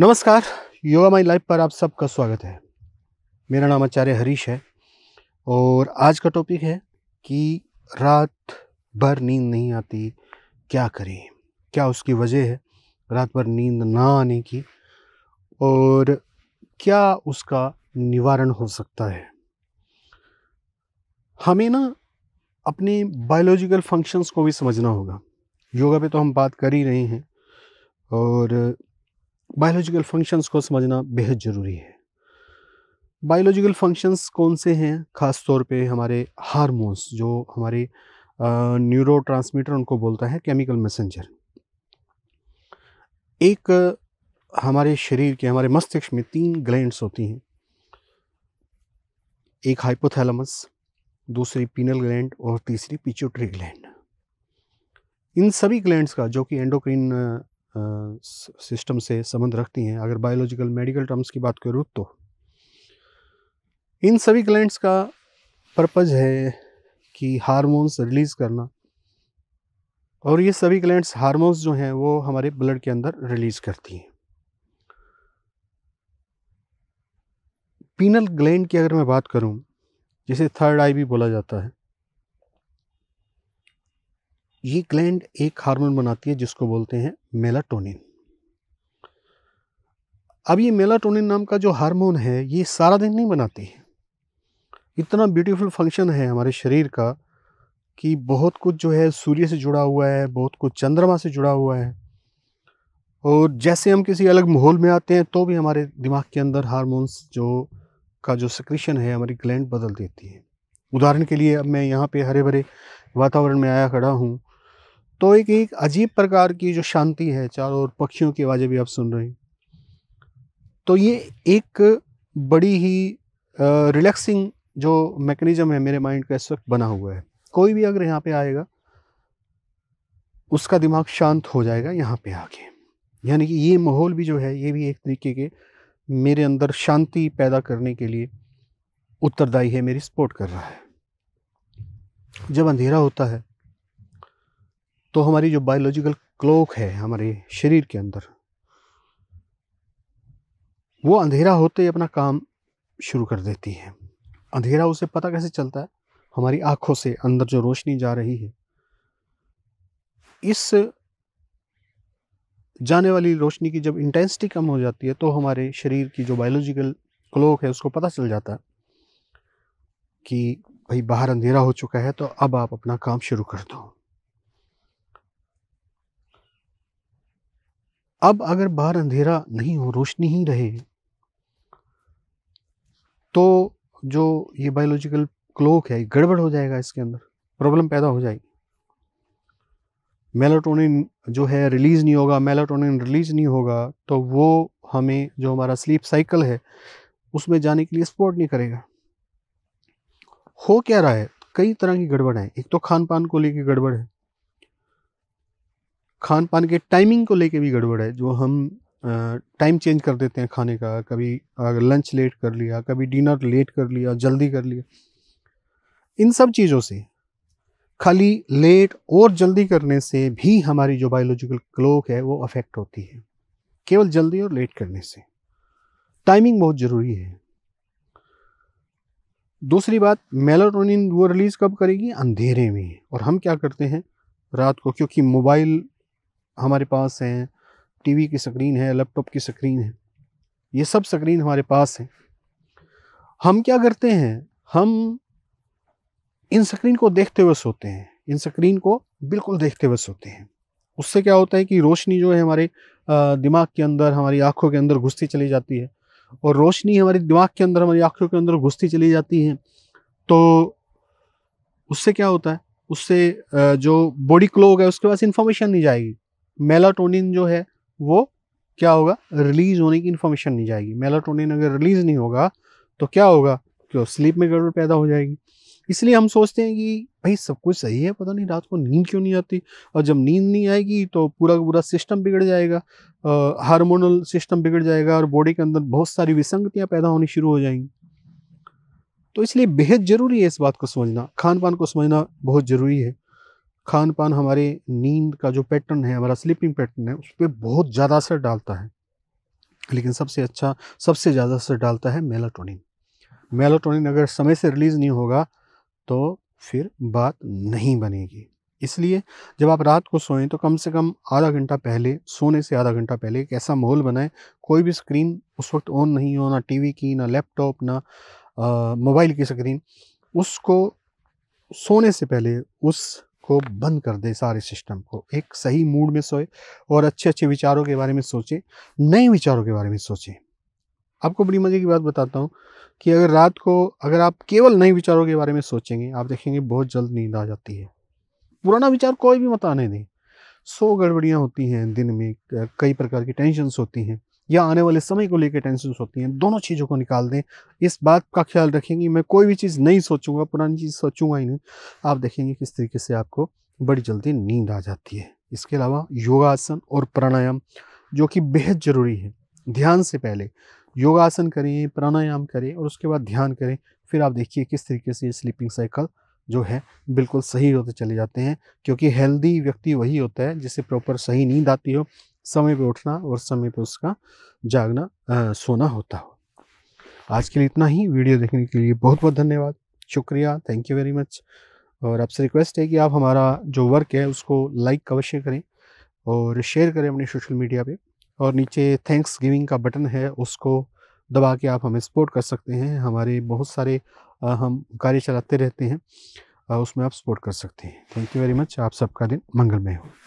नमस्कार yoga my life पर आप सबका स्वागत है मेरा नाम आचार्य हरीश है और आज का टॉपिक है कि रात भर नींद नहीं आती क्या करें क्या उसकी वजह है रात भर नींद ना आने की और क्या उसका निवारण हो सकता है हमें ना अपने बायोलॉजिकल फंक्शंस को भी समझना होगा योगा पे तो हम बात कर ही रहे हैं और बायोलॉजिकल फंक्शंस को समझना बेहद ज़रूरी है बायोलॉजिकल फंक्शंस कौन से हैं ख़ास तौर पे हमारे हारमोन्स जो हमारे न्यूरो ट्रांसमीटर उनको बोलता है केमिकल मैसेंजर एक हमारे शरीर के हमारे मस्तिष्क में तीन ग्लैंड्स होती हैं एक हाइपोथैलमस दूसरी पीनल ग्लैंड और तीसरी पिचोट्री ग्लैंड इन सभी ग्लैंड्स का जो कि एंडोक्रीन सिस्टम से संबंध रखती हैं अगर बायोलॉजिकल मेडिकल टर्म्स की बात करूँ तो इन सभी ग्लैंड्स का पर्पज़ है कि हारमोन्स रिलीज़ करना और ये सभी ग्लैंड्स हार्मोन्स जो हैं वो हमारे ब्लड के अंदर रिलीज़ करती हैं पीनल ग्लैंड की अगर मैं बात करूं जिसे थर्ड आई भी बोला जाता है ये ग्लैंड एक हार्मोन बनाती है जिसको बोलते हैं मेलाटोनिन अब ये मेलाटोनिन नाम का जो हार्मोन है ये सारा दिन नहीं बनाती है इतना ब्यूटीफुल फंक्शन है हमारे शरीर का कि बहुत कुछ जो है सूर्य से जुड़ा हुआ है बहुत कुछ चंद्रमा से जुड़ा हुआ है और जैसे हम किसी अलग माहौल में आते हैं तो भी हमारे दिमाग के अंदर हारमोन्स जो का जो सक्रिशन है हमारी ग्लैंड बदल देती है उदाहरण के लिए अब मैं यहाँ पे हरे भरे वातावरण में आया खड़ा हूँ तो एक एक अजीब प्रकार की जो शांति है चारों ओर पक्षियों की आवाज़ें भी आप सुन रहे हैं तो ये एक बड़ी ही रिलैक्सिंग जो मैकेनिज़्म है मेरे माइंड का इस वक्त बना हुआ है कोई भी अगर यहाँ पे आएगा उसका दिमाग शांत हो जाएगा यहाँ पे आके यानी कि ये माहौल भी जो है ये भी एक तरीके के मेरे अंदर शांति पैदा करने के लिए उत्तरदायी है मेरी सपोर्ट कर रहा है जब अंधेरा होता है तो हमारी जो बायोलॉजिकल क्लोक है हमारे शरीर के अंदर वो अंधेरा होते ही अपना काम शुरू कर देती है अंधेरा उसे पता कैसे चलता है हमारी आंखों से अंदर जो रोशनी जा रही है इस जाने वाली रोशनी की जब इंटेंसिटी कम हो जाती है तो हमारे शरीर की जो बायोलॉजिकल क्लोक है उसको पता चल जाता है कि भाई बाहर अंधेरा हो चुका है तो अब आप अपना काम शुरू कर दो अब अगर बाहर अंधेरा नहीं हो रोशनी ही रहे तो जो ये बायोलॉजिकल क्लोक है गड़बड़ हो जाएगा इसके अंदर प्रॉब्लम पैदा हो जाएगी मेलाटोनिन जो है रिलीज़ नहीं होगा मेलाटोनिन रिलीज़ नहीं होगा तो वो हमें जो हमारा स्लीप साइकिल है उसमें जाने के लिए सपोर्ट नहीं करेगा हो क्या रहा है कई तरह की गड़बड़ है एक तो खान पान को लेकर गड़बड़ है खान पान के टाइमिंग को लेके भी गड़बड़ है जो हम टाइम चेंज कर देते हैं खाने का कभी अगर लंच लेट कर लिया कभी डिनर लेट कर लिया जल्दी कर लिया इन सब चीज़ों से खाली लेट और जल्दी करने से भी हमारी जो बायोलॉजिकल क्लोक है वो अफेक्ट होती है केवल जल्दी और लेट करने से टाइमिंग बहुत ज़रूरी है दूसरी बात मेलाटोनिन वो रिलीज़ कब करेगी अंधेरे में और हम क्या करते हैं रात को क्योंकि मोबाइल हमारे पास हैं टीवी की स्क्रीन है लैपटॉप की स्क्रीन है ये सब स्क्रीन हमारे पास है हम क्या करते हैं हम इन स्क्रीन को देखते हुए सोते हैं इन स्क्रीन को बिल्कुल देखते हुए सोते हैं उससे क्या होता है कि रोशनी जो है हमारे दिमाग के अंदर हमारी आँखों के अंदर घुसती चली जाती है और रोशनी हमारे दिमाग के अंदर हमारी आँखों के अंदर घुसती चली जाती है तो उससे क्या होता है उससे जो बॉडी क्लोक है उसके पास इन्फॉर्मेशन नहीं जाएगी मेलाटोनिन जो है वो क्या होगा रिलीज होने की इन्फॉर्मेशन नहीं जाएगी मेलाटोनिन अगर रिलीज नहीं होगा तो क्या होगा कि स्लीप में गड़बड़ पैदा हो जाएगी इसलिए हम सोचते हैं कि भाई सब कुछ सही है पता नहीं रात को नींद क्यों नहीं आती और जब नींद नहीं आएगी तो पूरा का पूरा सिस्टम बिगड़ जाएगा हार्मोनल सिस्टम बिगड़ जाएगा और बॉडी के अंदर बहुत सारी विसंगतियाँ पैदा होनी शुरू हो जाएंगी तो इसलिए बेहद ज़रूरी है इस बात को समझना खान पान को समझना बहुत ज़रूरी है खान पान हमारे नींद का जो पैटर्न है हमारा स्लीपिंग पैटर्न है उस पर बहुत ज़्यादा असर डालता है लेकिन सबसे अच्छा सबसे ज़्यादा असर डालता है मेलाटोनिन मेलाटोनिन अगर समय से रिलीज़ नहीं होगा तो फिर बात नहीं बनेगी इसलिए जब आप रात को सोएं तो कम से कम आधा घंटा पहले सोने से आधा घंटा पहले एक ऐसा माहौल बनाएं कोई भी स्क्रीन उस वक्त ऑन नहीं हो ना टीवी की ना लैपटॉप ना मोबाइल की स्क्रीन उसको सोने से पहले उस को बंद कर दे सारे सिस्टम को एक सही मूड में सोए और अच्छे अच्छे विचारों के बारे में सोचे नए विचारों के बारे में सोचे आपको बड़ी मज़े की बात बताता हूँ कि अगर रात को अगर आप केवल नए विचारों के बारे में सोचेंगे आप देखेंगे बहुत जल्द नींद आ जाती है पुराना विचार कोई भी मत आने दें सौ गड़बड़ियाँ होती हैं दिन में कई प्रकार की टेंशनस होती हैं या आने वाले समय को लेकर टेंशन होती हैं दोनों चीज़ों को निकाल दें इस बात का ख्याल रखेंगे मैं कोई भी चीज़ नहीं सोचूंगा पुरानी चीज़ सोचूंगा ही नहीं आप देखेंगे किस तरीके से आपको बड़ी जल्दी नींद आ जाती है इसके अलावा योगासन और प्राणायाम जो कि बेहद ज़रूरी है ध्यान से पहले योगासन करें प्राणायाम करें और उसके बाद ध्यान करें फिर आप देखिए किस तरीके से स्लीपिंग साइकिल जो है बिल्कुल सही होते चले जाते हैं क्योंकि हेल्दी व्यक्ति वही होता है जिसे प्रॉपर सही नींद आती हो समय पे उठना और समय पे उसका जागना आ, सोना होता हो आज के लिए इतना ही वीडियो देखने के लिए बहुत बहुत धन्यवाद शुक्रिया थैंक यू वेरी मच और आपसे रिक्वेस्ट है कि आप हमारा जो वर्क है उसको लाइक अवश्य करें और शेयर करें अपने सोशल मीडिया पे और नीचे थैंक्स गिविंग का बटन है उसको दबा के आप हमें सपोर्ट कर सकते हैं हमारे बहुत सारे हम कार्य चलाते रहते हैं उसमें आप सपोर्ट कर सकते हैं थैंक यू वेरी मच आप सबका दिन मंगलमय हो